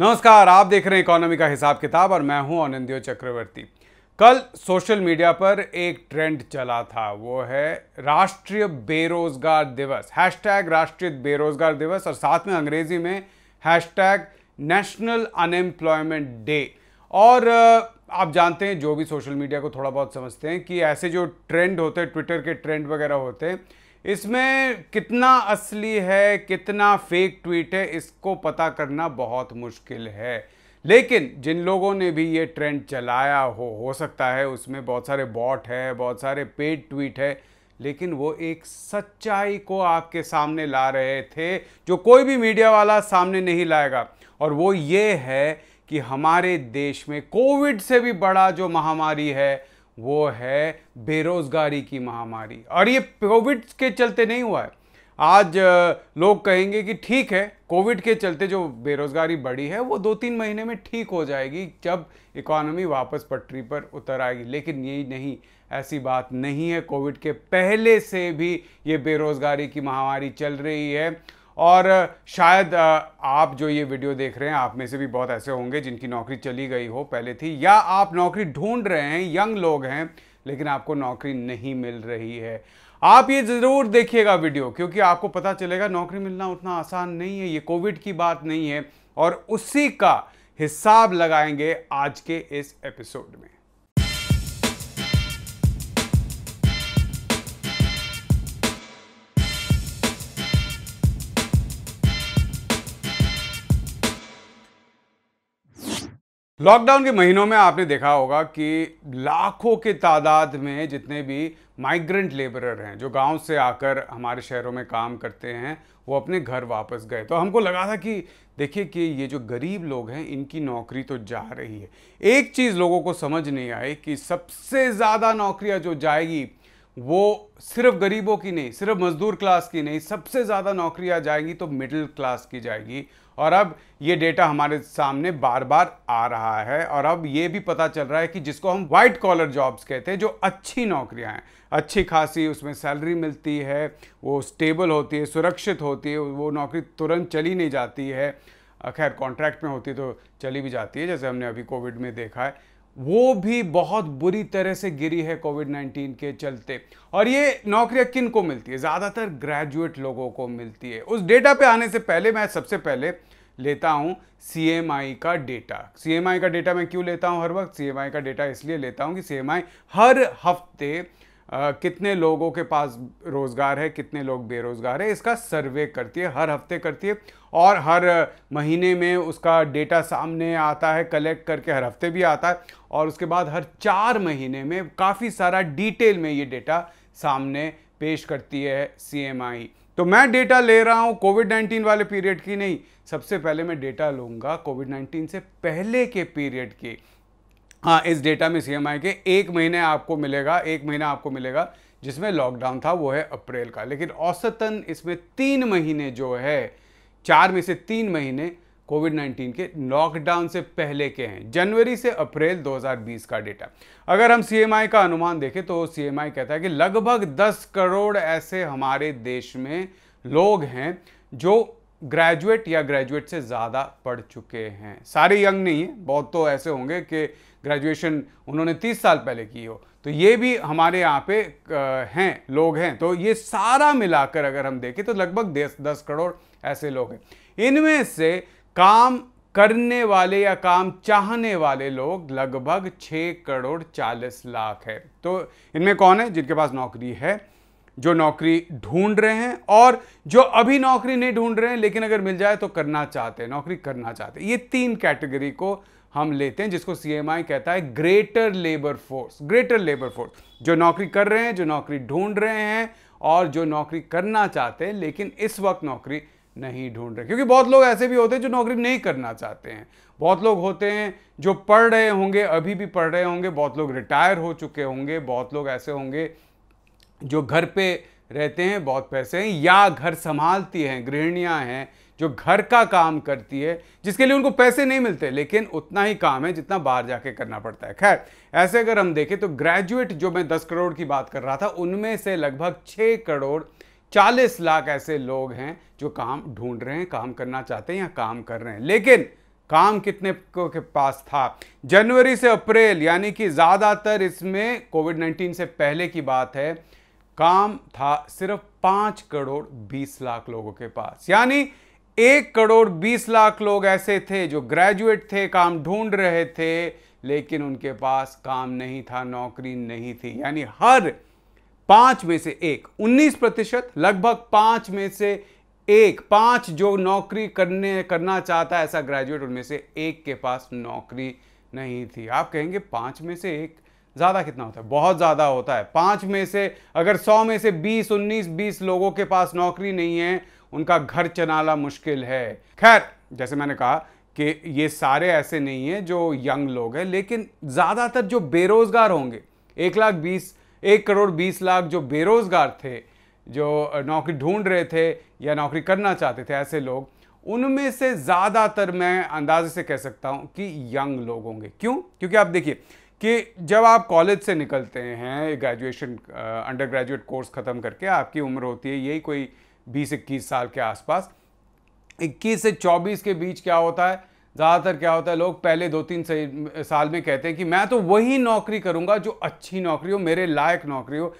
नमस्कार आप देख रहे हैं इकोनॉमी का हिसाब किताब और मैं हूं आनंदियो चक्रवर्ती कल सोशल मीडिया पर एक ट्रेंड चला था वो है राष्ट्रीय बेरोजगार दिवस हैशटैग राष्ट्रीय बेरोजगार दिवस और साथ में अंग्रेजी में हैशटैग नेशनल अनएम्प्लॉयमेंट डे और आप जानते हैं जो भी सोशल मीडिया को थोड़ा बहुत समझते हैं कि ऐसे जो ट्रेंड होते हैं ट्विटर के ट्रेंड वगैरह होते हैं इसमें कितना असली है कितना फेक ट्वीट है इसको पता करना बहुत मुश्किल है लेकिन जिन लोगों ने भी ये ट्रेंड चलाया हो हो सकता है उसमें बहुत सारे बॉट है बहुत सारे पेड ट्वीट है लेकिन वो एक सच्चाई को आपके सामने ला रहे थे जो कोई भी मीडिया वाला सामने नहीं लाएगा और वो ये है कि हमारे देश में कोविड से भी बड़ा जो महामारी है वो है बेरोज़गारी की महामारी और ये कोविड के चलते नहीं हुआ है आज लोग कहेंगे कि ठीक है कोविड के चलते जो बेरोज़गारी बढ़ी है वो दो तीन महीने में ठीक हो जाएगी जब इकोनॉमी वापस पटरी पर उतर आएगी लेकिन यही नहीं ऐसी बात नहीं है कोविड के पहले से भी ये बेरोज़गारी की महामारी चल रही है और शायद आप जो ये वीडियो देख रहे हैं आप में से भी बहुत ऐसे होंगे जिनकी नौकरी चली गई हो पहले थी या आप नौकरी ढूंढ रहे हैं यंग लोग हैं लेकिन आपको नौकरी नहीं मिल रही है आप ये ज़रूर देखिएगा वीडियो क्योंकि आपको पता चलेगा नौकरी मिलना उतना आसान नहीं है ये कोविड की बात नहीं है और उसी का हिसाब लगाएंगे आज के इस एपिसोड में लॉकडाउन के महीनों में आपने देखा होगा कि लाखों के तादाद में जितने भी माइग्रेंट लेबरर हैं जो गांव से आकर हमारे शहरों में काम करते हैं वो अपने घर वापस गए तो हमको लगा था कि देखिए कि ये जो गरीब लोग हैं इनकी नौकरी तो जा रही है एक चीज़ लोगों को समझ नहीं आई कि सबसे ज़्यादा नौकरियां जो जाएगी वो सिर्फ गरीबों की नहीं सिर्फ मजदूर क्लास की नहीं सबसे ज़्यादा नौकरियां जाएंगी तो मिडिल क्लास की जाएगी और अब ये डेटा हमारे सामने बार बार आ रहा है और अब ये भी पता चल रहा है कि जिसको हम वाइट कॉलर जॉब्स कहते हैं जो अच्छी नौकरियां हैं अच्छी खासी उसमें सैलरी मिलती है वो स्टेबल होती है सुरक्षित होती है वो नौकरी तुरंत चली नहीं जाती है खैर कॉन्ट्रैक्ट में होती तो चली भी जाती है जैसे हमने अभी कोविड में देखा है वो भी बहुत बुरी तरह से गिरी है कोविड 19 के चलते और ये नौकरियां किन को मिलती है ज़्यादातर ग्रेजुएट लोगों को मिलती है उस डेटा पे आने से पहले मैं सबसे पहले लेता हूँ सी का डेटा सी का डेटा मैं क्यों लेता हूँ हर वक्त सी का डेटा इसलिए लेता हूँ कि सी हर हफ्ते Uh, कितने लोगों के पास रोज़गार है कितने लोग बेरोज़गार है इसका सर्वे करती है हर हफ्ते करती है और हर महीने में उसका डेटा सामने आता है कलेक्ट करके हर हफ्ते भी आता है और उसके बाद हर चार महीने में काफ़ी सारा डिटेल में ये डेटा सामने पेश करती है सी तो मैं डेटा ले रहा हूँ कोविड 19 वाले पीरियड की नहीं सबसे पहले मैं डेटा लूँगा कोविड 19 से पहले के पीरियड की हाँ इस डेटा में सी के एक महीने आपको मिलेगा एक महीना आपको मिलेगा जिसमें लॉकडाउन था वो है अप्रैल का लेकिन औसतन इसमें तीन महीने जो है चार में से तीन महीने कोविड 19 के लॉकडाउन से पहले के हैं जनवरी से अप्रैल 2020 का डेटा अगर हम सी का अनुमान देखें तो आई कहता है कि लगभग 10 करोड़ ऐसे हमारे देश में लोग हैं जो ग्रेजुएट या ग्रेजुएट से ज़्यादा पढ़ चुके हैं सारे यंग नहीं हैं बहुत तो ऐसे होंगे कि ग्रेजुएशन उन्होंने 30 साल पहले की हो तो ये भी हमारे यहाँ पे हैं लोग हैं तो ये सारा मिलाकर अगर हम देखें तो लगभग दस दस करोड़ ऐसे लोग हैं इनमें से काम करने वाले या काम चाहने वाले लोग लगभग छः करोड़ चालीस लाख है तो इनमें कौन है जिनके पास नौकरी है जो नौकरी ढूंढ रहे हैं और जो अभी नौकरी नहीं ढूंढ रहे हैं लेकिन अगर मिल जाए तो करना चाहते हैं नौकरी करना चाहते हैं ये तीन कैटेगरी को हम लेते हैं जिसको सी कहता है greater labour force greater labour force जो नौकरी कर रहे हैं जो नौकरी ढूंढ रहे हैं और जो नौकरी करना चाहते हैं लेकिन इस वक्त नौकरी नहीं ढूंढ रहे क्योंकि बहुत लोग ऐसे भी होते हैं जो नौकरी नहीं करना चाहते हैं बहुत लोग होते हैं जो पढ़ रहे होंगे अभी भी पढ़ रहे होंगे बहुत लोग रिटायर हो चुके होंगे बहुत लोग ऐसे होंगे जो घर पे रहते हैं बहुत पैसे हैं या घर संभालती हैं गृहणियाँ हैं जो घर का काम करती है जिसके लिए उनको पैसे नहीं मिलते लेकिन उतना ही काम है जितना बाहर जाके करना पड़ता है खैर ऐसे अगर हम देखें तो ग्रेजुएट जो मैं दस करोड़ की बात कर रहा था उनमें से लगभग छः करोड़ चालीस लाख ऐसे लोग हैं जो काम ढूंढ रहे हैं काम करना चाहते हैं या काम कर रहे हैं लेकिन काम कितने को के पास था जनवरी से अप्रैल यानी कि ज़्यादातर इसमें कोविड 19 से पहले की बात है काम था सिर्फ पाँच करोड़ बीस लाख लोगों के पास यानी एक करोड़ बीस लाख लोग ऐसे थे जो ग्रेजुएट थे काम ढूंढ रहे थे लेकिन उनके पास काम नहीं था नौकरी नहीं थी यानी हर पांच में से एक 19 प्रतिशत लगभग पांच में से एक पांच जो नौकरी करने करना चाहता है ऐसा ग्रेजुएट उनमें से एक के पास नौकरी नहीं थी आप कहेंगे पांच में से एक ज़्यादा कितना होता है बहुत ज़्यादा होता है पांच में से अगर सौ में से बीस उन्नीस बीस लोगों के पास नौकरी नहीं है उनका घर चलाना मुश्किल है खैर जैसे मैंने कहा कि ये सारे ऐसे नहीं है जो यंग लोग हैं लेकिन ज़्यादातर जो बेरोज़गार होंगे एक लाख बीस एक करोड़ बीस लाख जो बेरोज़गार थे जो नौकरी ढूंढ रहे थे या नौकरी करना चाहते थे ऐसे लोग उनमें से ज़्यादातर मैं अंदाजे से कह सकता हूँ कि यंग लोग होंगे क्यों क्योंकि आप देखिए कि जब आप कॉलेज से निकलते हैं ग्रेजुएशन अंडर ग्रेजुएट कोर्स ख़त्म करके आपकी उम्र होती है यही कोई बीस इक्कीस साल के आसपास इक्कीस से चौबीस के बीच क्या होता है ज़्यादातर क्या होता है लोग पहले दो तीन साल में कहते हैं कि मैं तो वही नौकरी करूँगा जो अच्छी नौकरी हो मेरे लायक नौकरी हो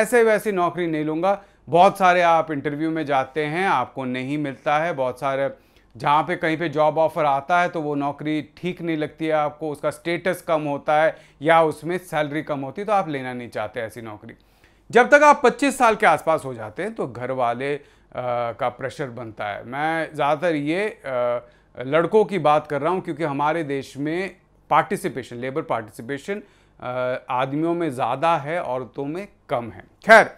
ऐसे वैसी नौकरी नहीं लूँगा बहुत सारे आप इंटरव्यू में जाते हैं आपको नहीं मिलता है बहुत सारे जहाँ पे कहीं पे जॉब ऑफर आता है तो वो नौकरी ठीक नहीं लगती है आपको उसका स्टेटस कम होता है या उसमें सैलरी कम होती है तो आप लेना नहीं चाहते ऐसी नौकरी जब तक आप 25 साल के आसपास हो जाते हैं तो घर वाले आ, का प्रेशर बनता है मैं ज़्यादातर ये आ, लड़कों की बात कर रहा हूँ क्योंकि हमारे देश में पार्टिसिपेशन लेबर पार्टिसिपेशन आदमियों में ज़्यादा है औरतों में कम है खैर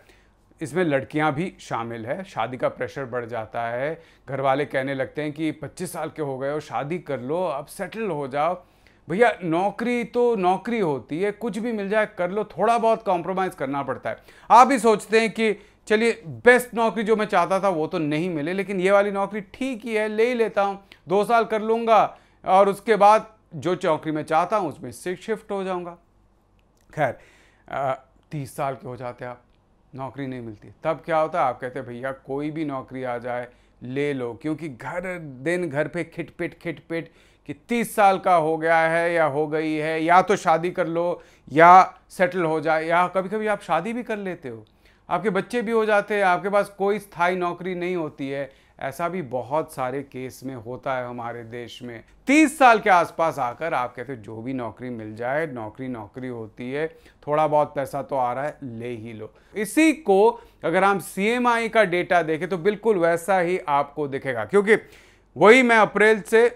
इसमें लड़कियां भी शामिल है शादी का प्रेशर बढ़ जाता है घर वाले कहने लगते हैं कि 25 साल के हो गए हो शादी कर लो अब सेटल हो जाओ भैया नौकरी तो नौकरी होती है कुछ भी मिल जाए कर लो थोड़ा बहुत कॉम्प्रोमाइज़ करना पड़ता है आप भी सोचते हैं कि चलिए बेस्ट नौकरी जो मैं चाहता था वो तो नहीं मिले लेकिन ये वाली नौकरी ठीक ही है ले ही लेता हूँ दो साल कर लूँगा और उसके बाद जो नौकरी मैं चाहता हूँ उसमें से शिफ्ट हो जाऊँगा खैर तीस साल के हो जाते आप नौकरी नहीं मिलती तब क्या होता है आप कहते भैया कोई भी नौकरी आ जाए ले लो क्योंकि घर दिन घर पे खिटपिट खिटपिट कि तीस साल का हो गया है या हो गई है या तो शादी कर लो या सेटल हो जाए या कभी कभी आप शादी भी कर लेते हो आपके बच्चे भी हो जाते हैं आपके पास कोई स्थायी नौकरी नहीं होती है ऐसा भी बहुत सारे केस में होता है हमारे देश में तीस साल के आसपास आकर आप कहते हैं जो भी नौकरी मिल जाए नौकरी नौकरी होती है थोड़ा बहुत पैसा तो आ रहा है ले ही लो इसी को अगर हम सी का डेटा देखें तो बिल्कुल वैसा ही आपको दिखेगा क्योंकि वही मैं अप्रैल से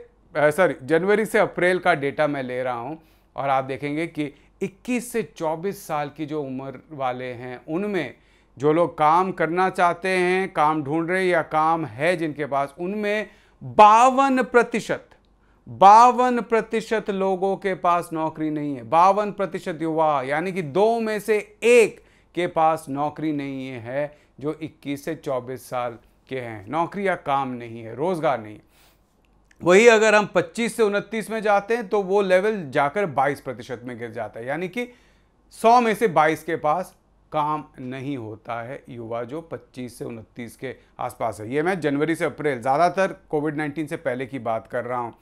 सॉरी जनवरी से अप्रैल का डेटा मैं ले रहा हूँ और आप देखेंगे कि 21 से 24 साल की जो उम्र वाले हैं उनमें जो लोग काम करना चाहते हैं काम ढूंढ रहे या काम है जिनके पास उनमें बावन प्रतिशत बावन प्रतिशत लोगों के पास नौकरी नहीं है बावन प्रतिशत युवा यानी कि दो में से एक के पास नौकरी नहीं है जो 21 से 24 साल के हैं नौकरी या काम नहीं है रोज़गार नहीं है वही अगर हम 25 से 29 में जाते हैं तो वो लेवल जाकर 22 प्रतिशत में गिर जाता है यानी कि 100 में से 22 के पास काम नहीं होता है युवा जो 25 से उनतीस के आसपास है ये मैं जनवरी से अप्रैल ज़्यादातर कोविड 19 से पहले की बात कर रहा हूँ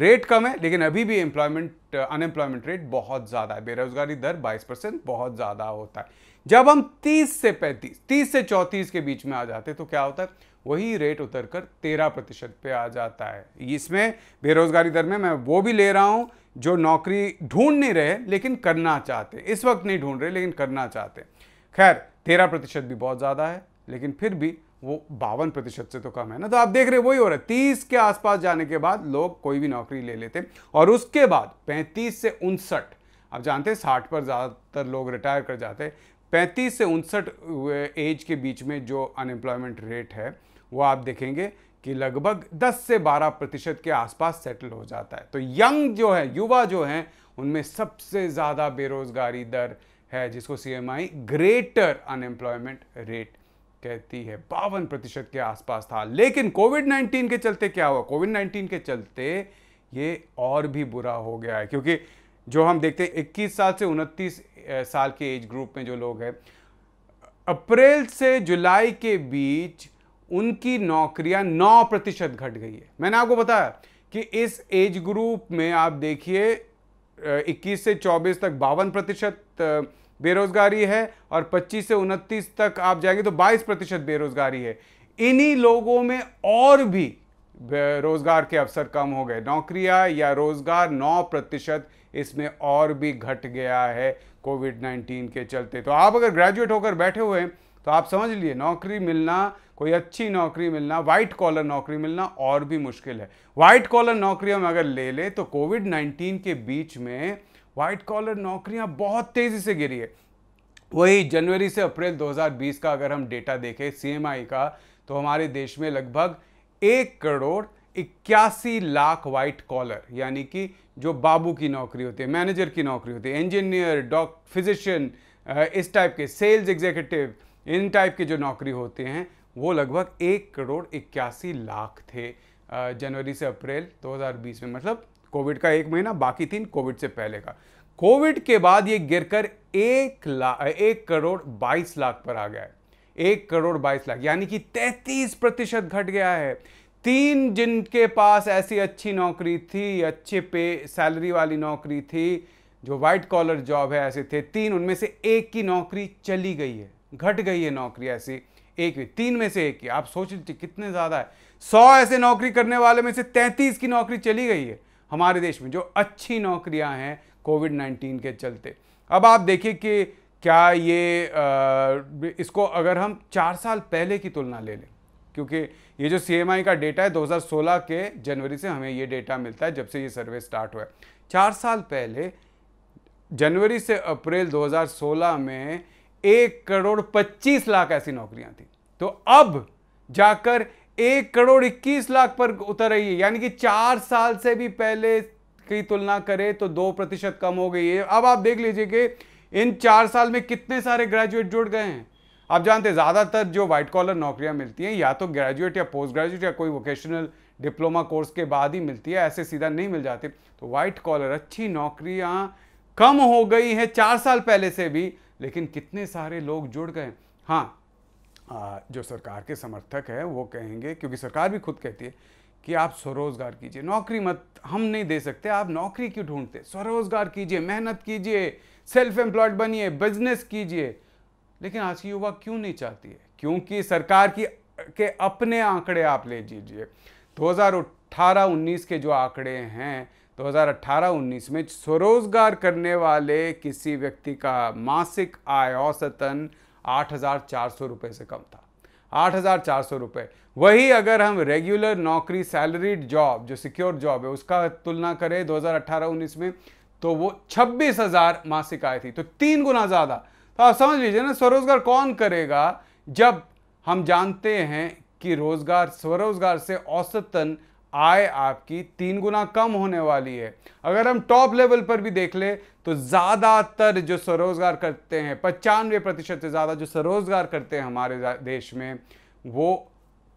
रेट कम है लेकिन अभी भी एम्प्लॉयमेंट अनएम्प्लॉयमेंट रेट बहुत ज़्यादा है बेरोजगारी दर 22 परसेंट बहुत ज़्यादा होता है जब हम 30 से 35 30 से 34 के बीच में आ जाते तो क्या होता है वही रेट उतर कर तेरह प्रतिशत पर आ जाता है इसमें बेरोज़गारी दर में मैं वो भी ले रहा हूँ जो नौकरी ढूंढ नहीं रहे लेकिन करना चाहते इस वक्त नहीं ढूंढ रहे लेकिन करना चाहते खैर तेरह प्रतिशत भी बहुत ज़्यादा है लेकिन फिर भी वो बावन प्रतिशत से तो कम है ना तो आप देख रहे वही हो रहा है तीस के आसपास जाने के बाद लोग कोई भी नौकरी ले लेते और उसके बाद पैंतीस से उनसठ आप जानते हैं साठ पर ज़्यादातर लोग रिटायर कर जाते हैं पैंतीस से उनसठ एज के बीच में जो अनएम्प्लॉयमेंट रेट है वो आप देखेंगे कि लगभग 10 से 12 प्रतिशत के आसपास सेटल हो जाता है तो यंग जो है युवा जो हैं उनमें सबसे ज़्यादा बेरोजगारी दर है जिसको सी ग्रेटर अनएम्प्लॉयमेंट रेट कहती है बावन प्रतिशत के आसपास था लेकिन कोविड 19 के चलते क्या हुआ कोविड 19 के चलते ये और भी बुरा हो गया है क्योंकि जो हम देखते हैं इक्कीस साल से उनतीस साल के एज ग्रुप में जो लोग हैं अप्रैल से जुलाई के बीच उनकी नौकरियां नौ प्रतिशत घट गई है मैंने आपको बताया कि इस एज ग्रुप में आप देखिए 21 से 24 तक बावन प्रतिशत बेरोजगारी है और 25 से उनतीस तक आप जाएंगे तो 22 प्रतिशत बेरोजगारी है इन्हीं लोगों में और भी रोजगार के अवसर कम हो गए नौकरियां या रोजगार 9 प्रतिशत इसमें और भी घट गया है कोविड 19 के चलते तो आप अगर ग्रेजुएट होकर बैठे हुए हैं तो आप समझ लिए नौकरी मिलना कोई अच्छी नौकरी मिलना वाइट कॉलर नौकरी मिलना और भी मुश्किल है वाइट कॉलर नौकरी हम अगर ले लें तो कोविड 19 के बीच में वाइट कॉलर नौकरियां बहुत तेज़ी से गिरी है वही जनवरी से अप्रैल 2020 का अगर हम डेटा देखें सीएमआई का तो हमारे देश में लगभग एक करोड़ इक्यासी लाख वाइट कॉलर यानी कि जो बाबू की नौकरी होती है मैनेजर की नौकरी होती है इंजीनियर डॉक्टर फिजिशियन इस टाइप के सेल्स एग्जीक्यूटिव इन टाइप के जो नौकरी होते हैं वो लगभग एक करोड़ इक्यासी लाख थे जनवरी से अप्रैल 2020 में मतलब कोविड का एक महीना बाकी तीन कोविड से पहले का कोविड के बाद ये गिरकर एक लाख एक करोड़ बाईस लाख पर आ गया है एक करोड़ बाईस लाख यानी कि तैंतीस प्रतिशत घट गया है तीन जिनके पास ऐसी अच्छी नौकरी थी अच्छे पे सैलरी वाली नौकरी थी जो वाइट कॉलर जॉब है ऐसे थे तीन उनमें से एक की नौकरी चली गई है घट गई है नौकरी ऐसी एक भी तीन में से एक ही आप सोच लीजिए कितने ज़्यादा है सौ ऐसे नौकरी करने वाले में से तैंतीस की नौकरी चली गई है हमारे देश में जो अच्छी नौकरियां हैं कोविड नाइन्टीन के चलते अब आप देखिए कि क्या ये आ, इसको अगर हम चार साल पहले की तुलना ले लें क्योंकि ये जो सी का डेटा है 2016 के जनवरी से हमें ये डेटा मिलता है जब से ये सर्वे स्टार्ट हुआ है चार साल पहले जनवरी से अप्रैल 2016 में एक करोड़ पच्चीस लाख ऐसी नौकरियां थी तो अब जाकर एक करोड़ इक्कीस लाख पर उतर रही है यानी कि चार साल से भी पहले की तुलना करें तो दो प्रतिशत कम हो गई है अब आप देख लीजिए कि इन चार साल में कितने सारे ग्रेजुएट जुड़ गए हैं आप जानते हैं ज़्यादातर जो व्हाइट कॉलर नौकरियां मिलती हैं या तो ग्रेजुएट या पोस्ट ग्रेजुएट या कोई वोकेशनल डिप्लोमा कोर्स के बाद ही मिलती है ऐसे सीधा नहीं मिल जाते तो व्हाइट कॉलर अच्छी नौकरियां कम हो गई है चार साल पहले से भी लेकिन कितने सारे लोग जुड़ गए हाँ जो सरकार के समर्थक हैं वो कहेंगे क्योंकि सरकार भी खुद कहती है कि आप स्वरोजगार कीजिए नौकरी मत हम नहीं दे सकते आप नौकरी क्यों ढूंढते स्वरोजगार कीजिए मेहनत कीजिए सेल्फ एम्प्लॉयड बनिए बिजनेस कीजिए लेकिन आज की युवा क्यों नहीं चाहती है क्योंकि सरकार की के अपने आंकड़े आप ले लीजिए 2018-19 के जो आंकड़े हैं 2018-19 में स्वरोजगार करने वाले किसी व्यक्ति का मासिक आय औसतन आठ रुपए से कम था आठ हज़ार चार सौ वही अगर हम रेगुलर नौकरी सैलरीड जॉब जो सिक्योर जॉब है उसका तुलना करें 2018-19 में तो वो छब्बीस हज़ार मासिक आय थी तो तीन गुना ज़्यादा तो आप समझ लीजिए ना स्वरोजगार कौन करेगा जब हम जानते हैं कि रोज़गार स्वरोजगार से औसतन आय आपकी तीन गुना कम होने वाली है अगर हम टॉप लेवल पर भी देख ले तो ज़्यादातर जो स्वरोजगार करते हैं पचानवे प्रतिशत से ज़्यादा जो स्वरोजगार करते हैं हमारे देश में वो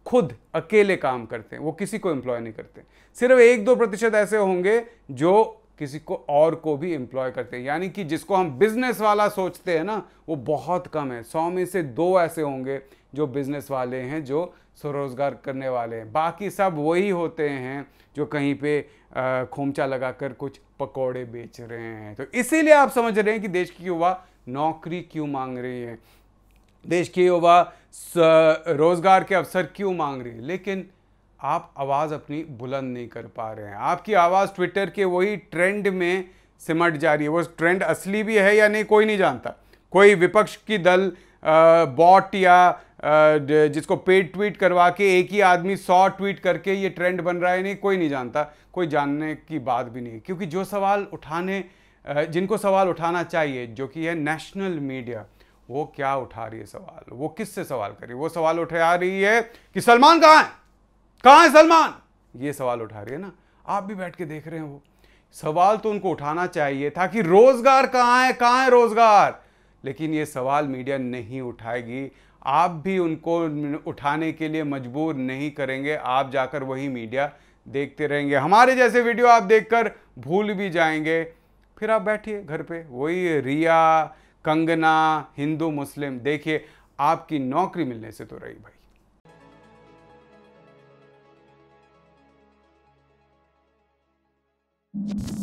खुद अकेले काम करते हैं वो किसी को एम्प्लॉय नहीं करते सिर्फ एक दो प्रतिशत ऐसे होंगे जो किसी को और को भी एम्प्लॉय करते हैं यानी कि जिसको हम बिजनेस वाला सोचते हैं ना वो बहुत कम है सौ में से दो ऐसे होंगे जो बिजनेस वाले हैं जो स्वरोजगार करने वाले हैं बाकी सब वही होते हैं जो कहीं पे खोमचा लगाकर कुछ पकोड़े बेच रहे हैं तो इसीलिए आप समझ रहे हैं कि देश की युवा नौकरी क्यों मांग रही है देश की युवा रोज़गार के अवसर क्यों मांग रही है लेकिन आप आवाज़ अपनी बुलंद नहीं कर पा रहे हैं आपकी आवाज़ ट्विटर के वही ट्रेंड में सिमट जा रही है वो ट्रेंड असली भी है या नहीं कोई नहीं जानता कोई विपक्ष की दल बॉट या जिसको पेड ट्वीट करवा के एक ही आदमी सौ ट्वीट करके ये ट्रेंड बन रहा है नहीं कोई नहीं जानता कोई जानने की बात भी नहीं क्योंकि जो सवाल उठाने जिनको सवाल उठाना चाहिए जो कि है नेशनल मीडिया वो क्या उठा रही है सवाल वो किससे सवाल कर रही है वो सवाल उठा रही है कि सलमान कहाँ है कहाँ है सलमान ये सवाल उठा रही है ना आप भी बैठ के देख रहे हो सवाल तो उनको उठाना चाहिए था कि रोजगार कहाँ है कहाँ है रोजगार लेकिन ये सवाल मीडिया नहीं उठाएगी आप भी उनको उठाने के लिए मजबूर नहीं करेंगे आप जाकर वही मीडिया देखते रहेंगे हमारे जैसे वीडियो आप देखकर भूल भी जाएंगे फिर आप बैठिए घर पे वही रिया कंगना हिंदू मुस्लिम देखिए आपकी नौकरी मिलने से तो रही भाई you